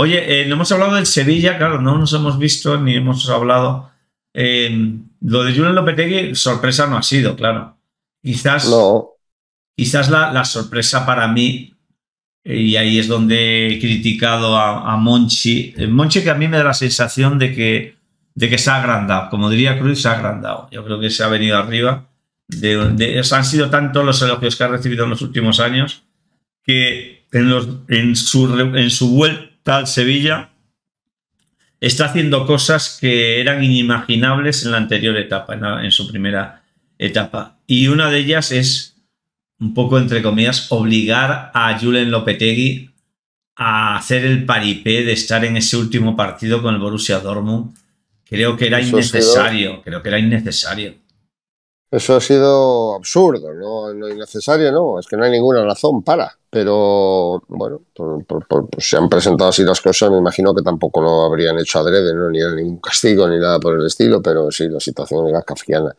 Oye, eh, no hemos hablado del Sevilla, claro, no nos hemos visto ni hemos hablado. Eh, lo de Julen Lopetegui, sorpresa no ha sido, claro. Quizás, quizás la, sorpresa para mí, eh, y ahí es donde he criticado a, a, Monchi. Monchi que a mí me da la sensación de que, de que se ha agrandado, como diría Cruz, se ha agrandado. Yo creo que se ha venido arriba. De, han sido tantos los elogios que ha recibido en los últimos años que en, los, en, su, en su vuelta Sevilla está haciendo cosas que eran inimaginables en la anterior etapa, en, su primera etapa. Y una de ellas es, un poco entre comillas, obligar a Julen Lopetegui a hacer el paripé de estar en ese último partido con el Borussia Dortmund. Creo que era innecesario, creo que era innecesario. Eso ha sido absurdo, ¿no? no, innecesario, no, es que no hay ninguna razón para, pero bueno, pues se han presentado así las cosas, me imagino que tampoco lo habrían hecho adrede, ¿no? ni era ningún castigo ni nada por el estilo, pero sí, la situación era kafkiana.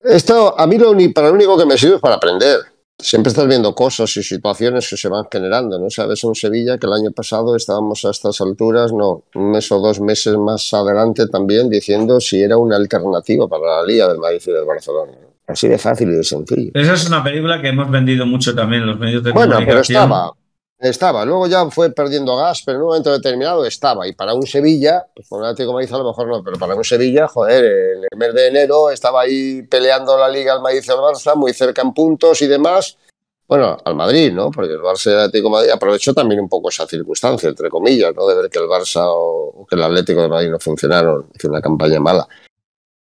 Esto a mí para lo único que me sirve es para aprender, siempre estás viendo cosas y situaciones que se van generando, ¿no? Sabes, en Sevilla que el año pasado estábamos a estas alturas, no, un mes o dos meses más adelante también diciendo si era una alternativa para la Liga del Madrid y del Barcelona. Así de fácil y de sencillo. Esa es una película que hemos vendido mucho también los medios de comunicación. Bueno, pero estaba, estaba, luego ya fue perdiendo gas, pero en un momento determinado estaba. Y para un Sevilla, con pues un Atlético Madrid a lo mejor no, pero para un Sevilla, joder, en el mes de enero estaba ahí peleando la Liga al Madrid y al Barça, muy cerca en puntos y demás. Bueno, al Madrid, ¿no? Porque el Barça y el Atlético Madrid aprovechó también un poco esa circunstancia, entre comillas, ¿no? De ver que el Barça o que el Atlético de Madrid no funcionaron, hizo una campaña mala.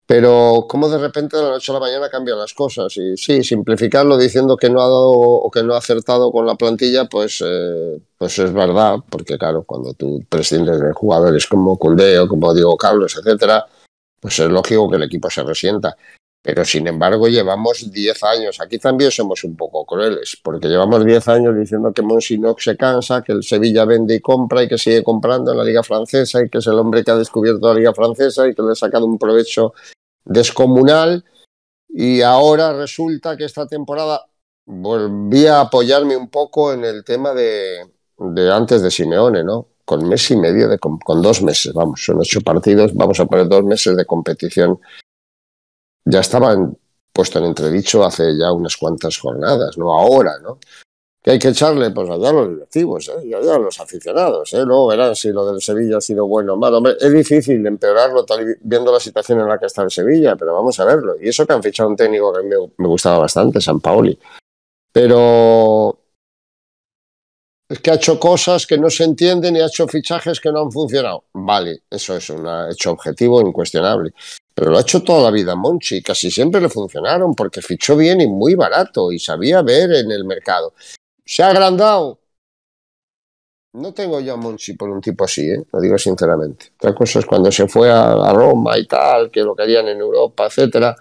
Pero cómo de repente de la noche a la mañana cambian las cosas. Y sí, simplificarlo diciendo que no ha dado o que no ha acertado con la plantilla, pues, eh, pues es verdad, porque claro, cuando tú prescindes de jugadores como culdeo como Diego Carlos, etcétera, pues es lógico que el equipo se resienta. Pero sin embargo, llevamos 10 años. Aquí también somos un poco crueles, porque llevamos 10 años diciendo que no se cansa, que el Sevilla vende y compra y que sigue comprando en la Liga Francesa y que es el hombre que ha descubierto la Liga Francesa y que le ha sacado un provecho descomunal y ahora resulta que esta temporada volví a apoyarme un poco en el tema de, antes de Simeone, ¿no? Con mes y medio, de, con, dos meses, vamos, son ocho partidos, vamos a poner dos meses de competición. Ya estaba puesto en entredicho hace ya unas cuantas jornadas, ¿no? Ahora, ¿no? que hay que echarle, pues a los directivos, ¿eh? allá los aficionados. ¿eh? Luego verán si lo del Sevilla ha sido bueno o malo. es difícil empeorarlo tal, viendo la situación en la que está el Sevilla, pero vamos a verlo. Y eso que han fichado un técnico que me, me gustaba bastante, San Paoli. Pero es que ha hecho cosas que no se entienden y ha hecho fichajes que no han funcionado. Vale, eso es un hecho objetivo incuestionable. Pero lo ha hecho toda la vida Monchi, casi siempre le funcionaron porque fichó bien y muy barato y sabía ver en el mercado se ha agrandado. No tengo yo a Monchi por un tipo así, ¿eh? lo digo sinceramente. Otra cosa es cuando se fue a, Roma y tal, que lo querían en Europa, etcétera.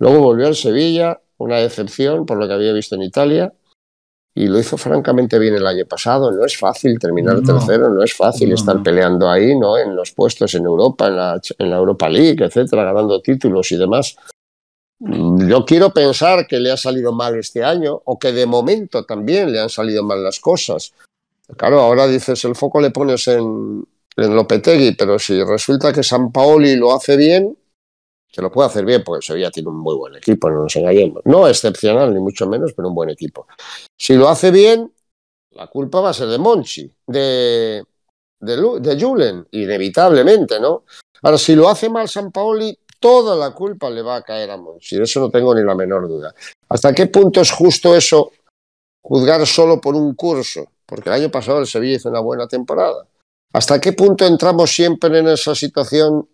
Luego volvió a Sevilla, una decepción por lo que había visto en Italia. Y lo hizo francamente bien el año pasado. No es fácil terminar tercero, no es fácil estar peleando ahí, ¿no? En los puestos en Europa, en la, en la Europa League, etcétera, ganando títulos y demás. Yo quiero pensar que le ha salido mal este año o que de momento también le han salido mal las cosas. Claro, ahora dices, el foco le pones en, en Lopetegui, pero si resulta que San Paoli lo hace bien, se lo puede hacer bien, porque Sevilla tiene un muy buen equipo, no nos engañemos. No excepcional, ni mucho menos, pero un buen equipo. Si lo hace bien, la culpa va a ser de Monchi, de, de, de Julen, inevitablemente, ¿no? Ahora, si lo hace mal San Paoli, toda la culpa le va a caer a Monsi, eso no tengo ni la menor duda. ¿Hasta qué punto es justo eso, juzgar solo por un curso? Porque el año pasado el Sevilla hizo una buena temporada. ¿Hasta qué punto entramos siempre en esa situación?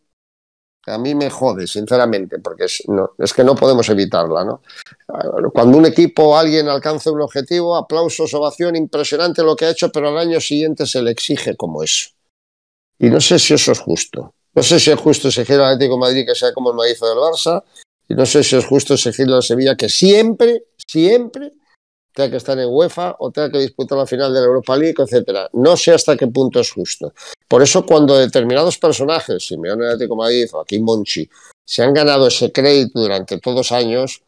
A mí me jode, sinceramente, porque es, que no podemos evitarla. ¿no? Cuando un equipo o alguien alcanza un objetivo, aplausos, ovación, impresionante lo que ha hecho, pero al año siguiente se le exige como eso. Y no sé si eso es justo. No sé si es justo exigir al Atlético Madrid que sea como el maíz del Barça. Y no sé si es justo exigirle a Sevilla que siempre, siempre tenga que estar en UEFA o tenga que disputar la final de la Europa League, etc. No sé hasta qué punto es justo. Por eso cuando determinados personajes, Simeone Atlético de Madrid o aquí Monchi, se han ganado ese crédito durante todos años,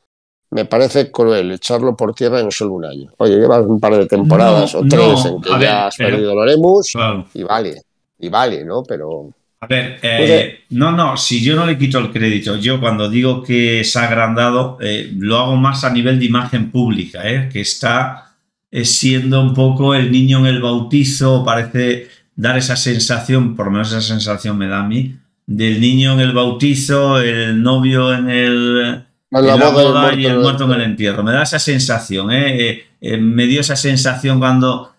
me parece cruel echarlo por tierra en solo un año. Oye, llevas un par de temporadas o tres en que ya has perdido y vale, y vale, ¿no? Pero a ver, eh, no, no, si yo no le quito el crédito, yo cuando digo que se ha agrandado, eh, lo hago más a nivel de imagen pública, eh, que está siendo un poco el niño en el bautizo, parece dar esa sensación, por lo menos esa sensación me da a mí, del niño en el bautizo, el novio en el... boda, y el muerto, en el entierro. Me da esa sensación, me dio esa sensación cuando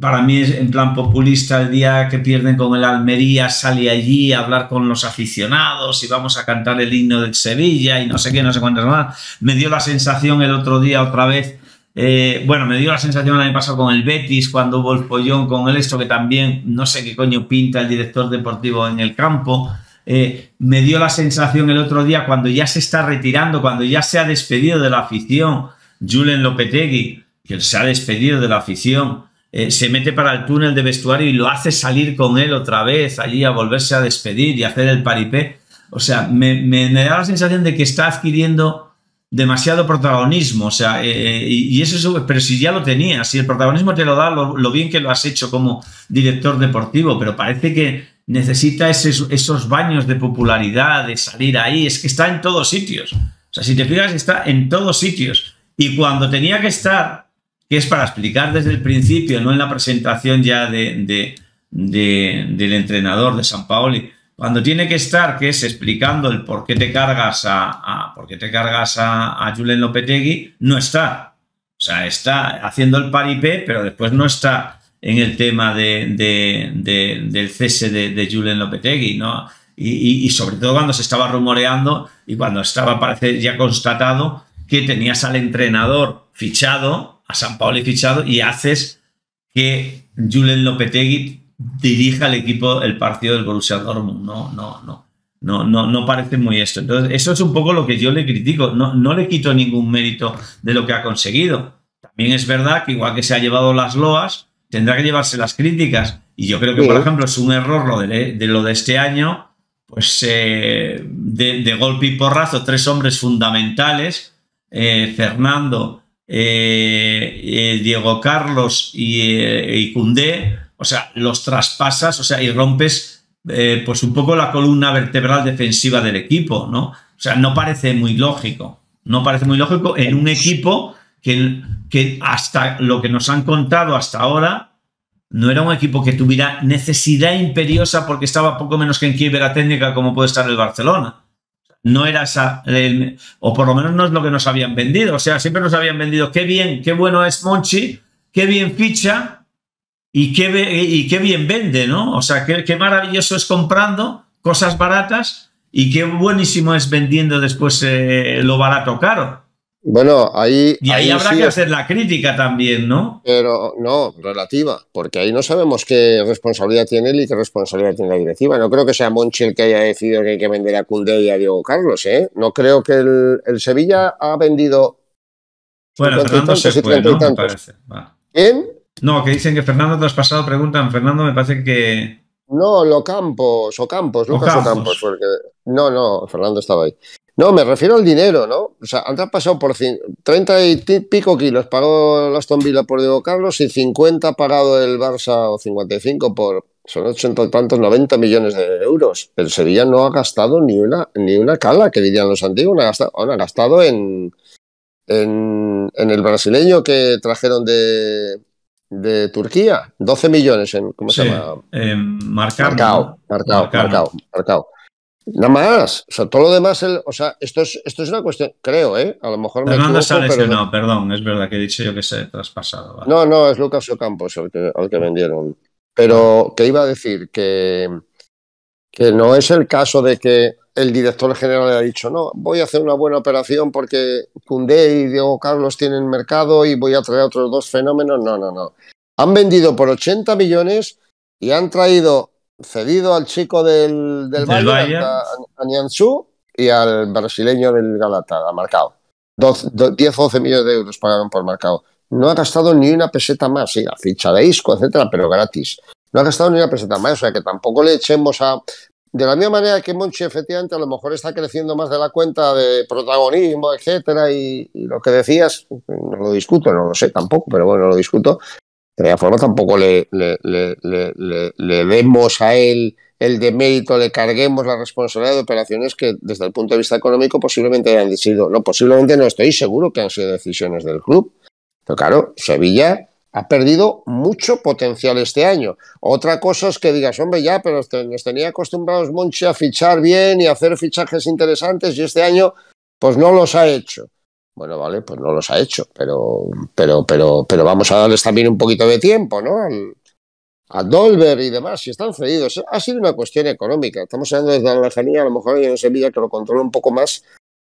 para mí es en plan populista el día que pierden con el Almería, sale allí a hablar con los aficionados y vamos a cantar el himno del Sevilla y no sé qué, no sé cuántas más. Me dio la sensación el otro día otra vez, eh, bueno, me dio la sensación el año pasado con el Betis, cuando hubo el pollón con el esto que también no sé qué coño pinta el director deportivo en el campo. Eh, me dio la sensación el otro día cuando ya se está retirando, cuando ya se ha despedido de la afición, Julen Lopetegui, que se ha despedido de la afición eh, se mete para el túnel de vestuario y lo hace salir con él otra vez allí a volverse a despedir y hacer el paripé. O sea, me, me, da la sensación de que está adquiriendo demasiado protagonismo. O sea, eh, eh, y, eso pero si ya lo tenía si el protagonismo te lo da lo, bien que lo has hecho como director deportivo, pero parece que necesita esos, esos baños de popularidad, de salir ahí, es que está en todos sitios. O sea, si te fijas, está en todos sitios. Y cuando tenía que estar, que es para explicar desde el principio, no en la presentación ya de, del entrenador de San Paoli. Cuando tiene que estar, que es explicando el por qué te cargas a, a te cargas a, Lopetegui, no está. O sea, está haciendo el paripé, pero después no está en el tema del cese de, Julen Lopetegui, ¿no? Y, y, sobre todo cuando se estaba rumoreando y cuando estaba, parece, ya constatado que tenías al entrenador fichado a San Paolo fichado y haces que Julen Lopetegui dirija el equipo, el partido del Borussia Dortmund. No, no, no. No, no, no parece muy esto. Entonces, eso es un poco lo que yo le critico. No, no le quito ningún mérito de lo que ha conseguido. También es verdad que igual que se ha llevado las loas, tendrá que llevarse las críticas. Y yo creo que, por ejemplo, es un error lo de, lo de este año, pues eh, de, golpe y porrazo, tres hombres fundamentales, eh, Fernando, eh, eh, Diego Carlos y, eh, o sea, los traspasas, o sea, y rompes pues un poco la columna vertebral defensiva del equipo, ¿no? O sea, no parece muy lógico, no parece muy lógico en un equipo que, que hasta lo que nos han contado hasta ahora no era un equipo que tuviera necesidad imperiosa porque estaba poco menos que en quiebra técnica como puede estar el Barcelona no era esa, o por lo menos no es lo que nos habían vendido. O sea, siempre nos habían vendido qué bien, qué bueno es Monchi, qué bien ficha y qué, y qué bien vende, ¿no? O sea, qué, qué maravilloso es comprando cosas baratas y qué buenísimo es vendiendo después eh, lo barato caro. Bueno, ahí. Y ahí, habrá que hacer la crítica también, ¿no? Pero no, relativa, porque ahí no sabemos qué responsabilidad tiene él y qué responsabilidad tiene la directiva. No creo que sea Monchi el que haya decidido que hay que vender a Cundé y a Diego Carlos, ¿eh? No creo que el, el Sevilla ha vendido. Bueno, Fernando se puede, ¿no? Me parece. No, que dicen que Fernando pasado, preguntan, Fernando, me parece que. No, Locampos, Ocampos, Lucas Ocampos, porque. No, no, Fernando estaba ahí. No, me refiero al dinero, ¿no? O sea, han pasado por 30 y pico kilos pagó el Aston Villa por Diego Carlos y 50 pagado el Barça o 55 por, son 80 y tantos, 90 millones de euros. El Sevilla no ha gastado ni una, ni una cala, que dirían los antiguos, no ha gastado, en, en, el brasileño que trajeron de, Turquía, 12 millones en, ¿cómo se llama? en marcao, Marcado, marcao, Nada más. O sea, todo lo demás, o sea, esto es, esto es una cuestión, creo, ¿eh? A lo mejor Fernando me equivoco, no, perdón, es verdad que he dicho yo que se ha traspasado. No, no, es Lucas Ocampos al que, vendieron. Pero ¿qué iba a decir que, que no es el caso de que el director general haya dicho, no, voy a hacer una buena operación porque Cundé y Diego Carlos tienen mercado y voy a traer otros dos fenómenos. No, no, no. Han vendido por 80 millones y han traído cedido al chico del, del, Bayern, y al brasileño del Galata, a Marcao. 10-12 millones de euros pagaron por marcado No ha gastado ni una peseta más, sí, ficha de Isco, etcétera, pero gratis. No ha gastado ni una peseta más, o sea que tampoco le echemos a. De la misma manera que Monchi, efectivamente, a lo mejor está creciendo más de la cuenta de protagonismo, etcétera, y lo que decías, no lo discuto, no lo sé tampoco, pero bueno, lo discuto, de alguna forma tampoco le, le, demos a él el demérito, le carguemos la responsabilidad de operaciones que desde el punto de vista económico posiblemente hayan sido, no, posiblemente no estoy seguro que han sido decisiones del club. Pero claro, Sevilla ha perdido mucho potencial este año. Otra cosa es que digas, hombre, ya, pero este, nos tenía acostumbrados Monchi a fichar bien y a hacer fichajes interesantes y este año pues no los ha hecho. Bueno, vale, pues no los ha hecho, pero, pero, pero, pero vamos a darles también un poquito de tiempo, ¿no? Al, a Dolber y demás, si están cedidos. Ha sido una cuestión económica. Estamos hablando desde la lejanía, a lo mejor hay en Sevilla que lo controla un poco más,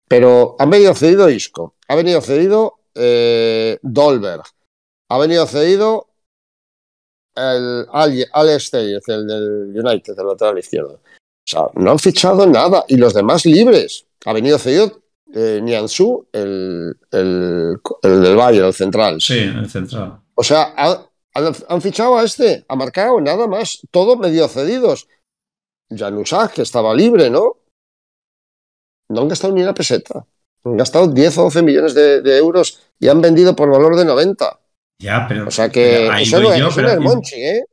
pero han venido cedido Isco, ha venido cedido eh, Dolber, ha venido cedido el Alex el del United, el lateral izquierdo. O sea, no han fichado nada y los demás libres. Ha venido cedido eh, el, el, del Valle, el central. Sí, el central. O sea, han, fichado a este, ha marcado nada más, todo medio cedidos. Janusaj, que estaba libre, ¿no? No han gastado ni una peseta. Han gastado 10 o 12 millones de, euros y han vendido por valor de 90. Ya, pero. O sea que eso no, yo, Monchi, ¿eh?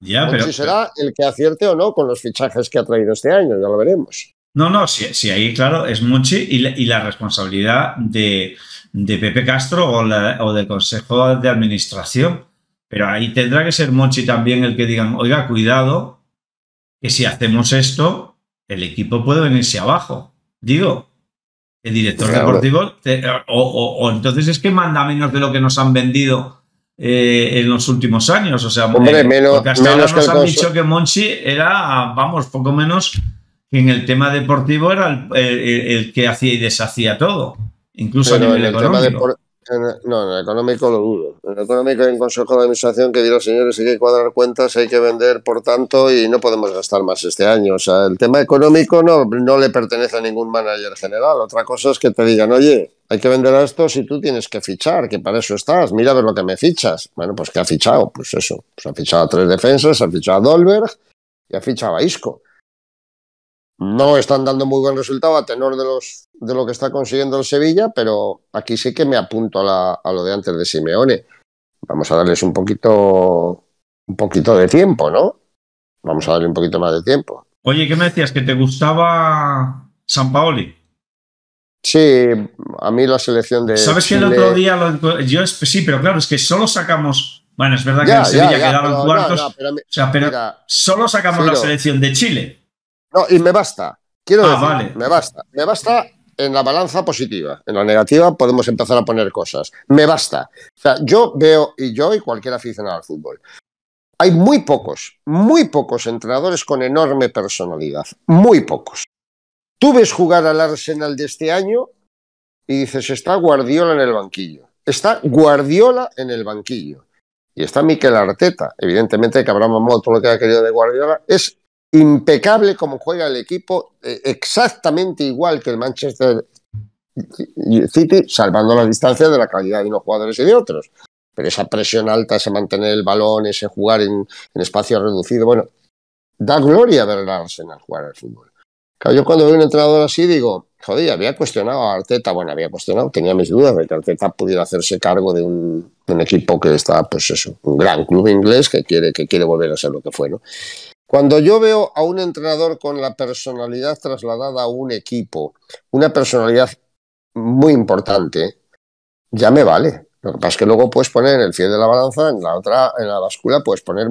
Ya, será el que acierte o no con los fichajes que ha traído este año, ya lo veremos. No, no, si, ahí, claro, es Monchi y la, responsabilidad de, de, Pepe Castro o, del Consejo de Administración. Pero ahí tendrá que ser Monchi también el que digan, oiga, cuidado, que si hacemos esto, el equipo puede venirse abajo. Digo, el director deportivo, o, entonces es que manda menos de lo que nos han vendido eh, en los últimos años. O sea, Hombre, eh, ahora nos han dicho que Monchi era, vamos, poco menos en el tema deportivo era el, que hacía y deshacía todo, incluso en el económico. Tema de, no, en el económico lo dudo. En el económico hay un consejo de administración que dirá, señores, hay que cuadrar cuentas, hay que vender por tanto y no podemos gastar más este año. O sea, el tema económico no, le pertenece a ningún manager general. Otra cosa es que te digan, oye, hay que vender a esto si tú tienes que fichar, que para eso estás. Mira ver lo que me fichas. Bueno, pues que ha fichado? Pues eso, Se pues, ha fichado a tres defensas, ha fichado a Dolberg y ha fichado a Isco no están dando muy buen resultado a tenor de, los, de lo que está consiguiendo el Sevilla, pero aquí sí que me apunto a, lo de antes de Simeone. Vamos a darles un poquito, un poquito de tiempo, ¿no? Vamos a darle un poquito más de tiempo. Oye, ¿qué me decías? ¿Que te gustaba San Paoli? Sí, a mí la selección de. ¿Sabes Chile... que el otro día yo sí, pero claro, es que solo sacamos. Bueno, es verdad que en Sevilla quedaron cuartos. o sea, pero solo sacamos la selección de Chile. No, y me basta. Quiero ah, me basta. Me basta en la balanza positiva. En la negativa podemos empezar a poner cosas. Me basta. O sea, yo veo, y yo y cualquier aficionado al fútbol, hay muy pocos, muy pocos entrenadores con enorme personalidad. Muy pocos. Tú ves jugar al Arsenal de este año y dices, está Guardiola en el banquillo. Está Guardiola en el banquillo. Y está Miquel Arteta, evidentemente que habrá lo que ha querido de Guardiola. Es impecable como juega el equipo, eh, exactamente igual que el Manchester City, salvando la distancia de la calidad de unos jugadores y de otros. Pero esa presión alta, ese mantener el balón, ese jugar en, espacio reducido, bueno, da gloria ver al Arsenal jugar al fútbol. yo cuando veo un entrenador así digo, joder, había cuestionado a Arteta, bueno, había cuestionado, tenía mis dudas de que Arteta pudiera hacerse cargo de un, de un equipo que está, pues eso, un gran club inglés que quiere, que quiere volver a ser lo que fue, ¿no? Cuando yo veo a un entrenador con la personalidad trasladada a un equipo, una personalidad muy importante, ya me vale. Lo que pasa es que luego puedes poner en el fiel de la balanza, en la otra, en la báscula, puedes poner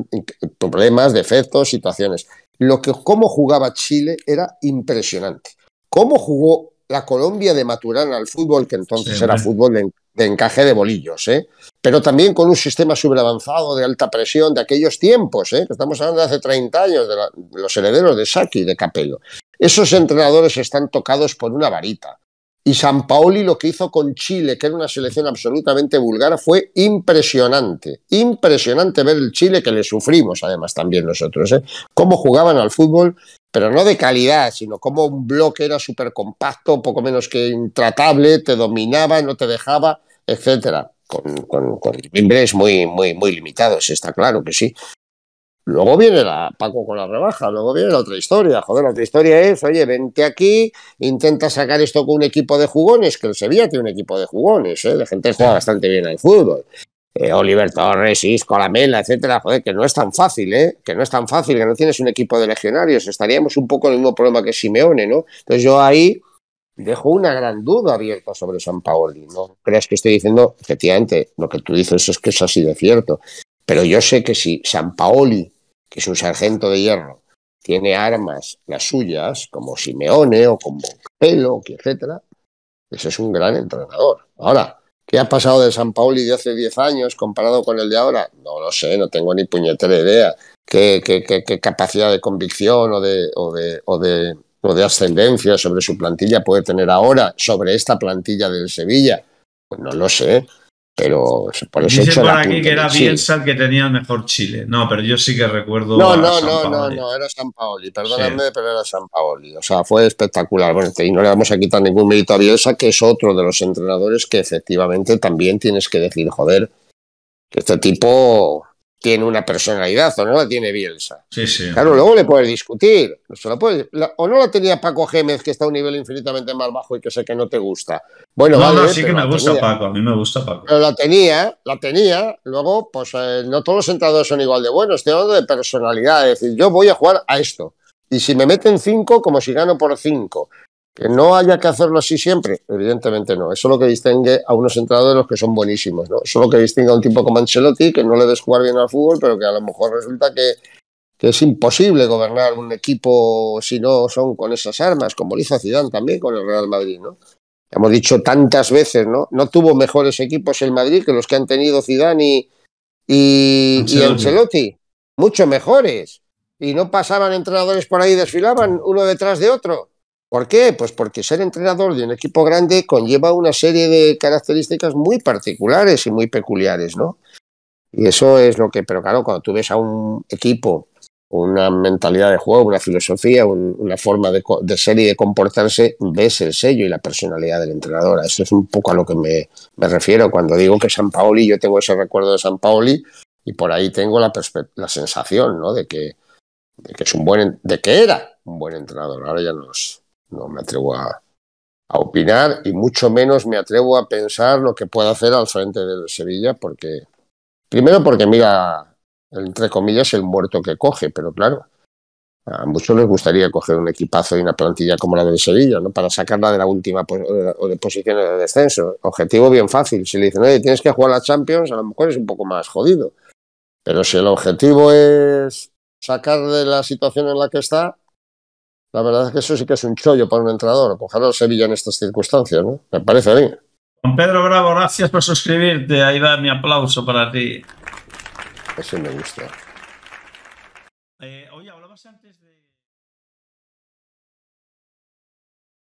problemas, defectos, situaciones. Lo que cómo jugaba Chile era impresionante. Cómo jugó la Colombia de Maturana al fútbol, que entonces era fútbol de de encaje de bolillos, ¿eh? pero también con un sistema superavanzado de alta presión de aquellos tiempos, ¿eh? que estamos hablando de hace 30 años, de, los herederos de Saki y de Capello. Esos entrenadores están tocados por una varita. Y San Paoli lo que hizo con Chile, que era una selección absolutamente vulgar, fue impresionante. Impresionante ver el Chile que le sufrimos, además, también nosotros. ¿eh? Cómo jugaban al fútbol, pero no de calidad, sino cómo un bloque era súper compacto, poco menos que intratable, te dominaba, no te dejaba, etcétera. Con, con, muy, muy, muy limitados, está claro que sí. Luego viene la Paco con la rebaja, luego viene la otra historia. Joder, la otra historia es, oye, vente aquí, intenta sacar esto con un equipo de jugones, que el Sevilla tiene un equipo de jugones, ¿eh? la gente juega bastante bien al fútbol. Eh, Oliver Torres, Isco, Lamela, etcétera, joder, que no es tan fácil, ¿eh? Que no es tan fácil, que no tienes un equipo de legionarios, estaríamos un poco en el mismo problema que Simeone, ¿no? Entonces yo ahí dejo una gran duda abierta sobre San Paoli, ¿no? Creas que estoy diciendo, efectivamente, lo que tú dices es que es así de cierto, pero yo sé que si San Paoli que es un sargento de hierro, tiene armas las suyas, como Simeone o como Pelo, etcétera, ese es un gran entrenador. Ahora, ¿qué ha pasado de San Pauli de hace 10 años comparado con el de ahora? No lo sé, no tengo ni puñetera idea. ¿Qué, qué, qué, capacidad de convicción o de, o de, o de, o de ascendencia sobre su plantilla puede tener ahora sobre esta plantilla del Sevilla? Pues no lo sé pero por eso Dice por aquí que era bien el que tenía mejor Chile. No, pero yo sí que recuerdo. No, no, no, no, era San Paoli, perdóname, pero era San Paoli. O sea, fue espectacular. Bueno, y no le vamos a quitar ningún mérito a Bielsa, que es otro de los entrenadores que efectivamente también tienes que decir, joder, que este tipo tiene una personalidad o no la tiene Bielsa. Sí, sí. Claro, luego le puedes discutir. O, o no la tenía Paco Gémez, que está a un nivel infinitamente más bajo y que sé que no te gusta. Bueno, vale, sí que me gusta Paco, a mí me gusta Paco. Pero la tenía, la tenía. Luego, pues eh, no todos los entradores son igual de buenos. Estoy hablando de personalidad, es decir, yo voy a jugar a esto. Y si me meten cinco, como si gano por cinco. Que no haya que hacerlo así siempre, evidentemente no. Eso es lo que distingue a unos entrenadores que son buenísimos, ¿no? Eso es lo que distingue a un tipo como Ancelotti, que no le des jugar bien al fútbol, pero que a lo mejor resulta que, es imposible gobernar un equipo si no son con esas armas, como lo hizo Zidane también con el Real Madrid, ¿no? Hemos dicho tantas veces, ¿no? No tuvo mejores equipos el Madrid que los que han tenido Zidane y, Ancelotti. y Ancelotti, mucho mejores. Y no pasaban entrenadores por ahí, desfilaban uno detrás de otro. ¿Por qué? Pues porque ser entrenador de un equipo grande conlleva una serie de características muy particulares y muy peculiares, ¿no? Y eso es lo que, pero claro, cuando tú ves a un equipo, una mentalidad de juego, una filosofía, una forma de, ser y de comportarse, ves el sello y la personalidad del entrenador. Eso es un poco a lo que me, me refiero cuando digo que San Paoli, yo tengo ese recuerdo de San Paoli y por ahí tengo la, la sensación, ¿no? De que, de que es un buen, de que era un buen entrenador. Ahora ya no es no me atrevo a, opinar y mucho menos me atrevo a pensar lo que pueda hacer al frente del Sevilla, porque primero porque mira, entre comillas, el muerto que coge, pero claro, a muchos les gustaría coger un equipazo y una plantilla como la del Sevilla, ¿no? Para sacarla de la última o de posiciones de descenso. Objetivo bien fácil. Si le dicen, oye, tienes que jugar la Champions, a lo mejor es un poco más jodido. Pero si el objetivo es sacar de la situación en la que está, la verdad es que eso sí que es un chollo para un entrenador, coger a Sevilla en estas circunstancias, ¿no? Me parece a mí. Don Pedro Bravo, gracias por suscribirte. Ahí va mi aplauso para ti. Ese me gusta. Eh,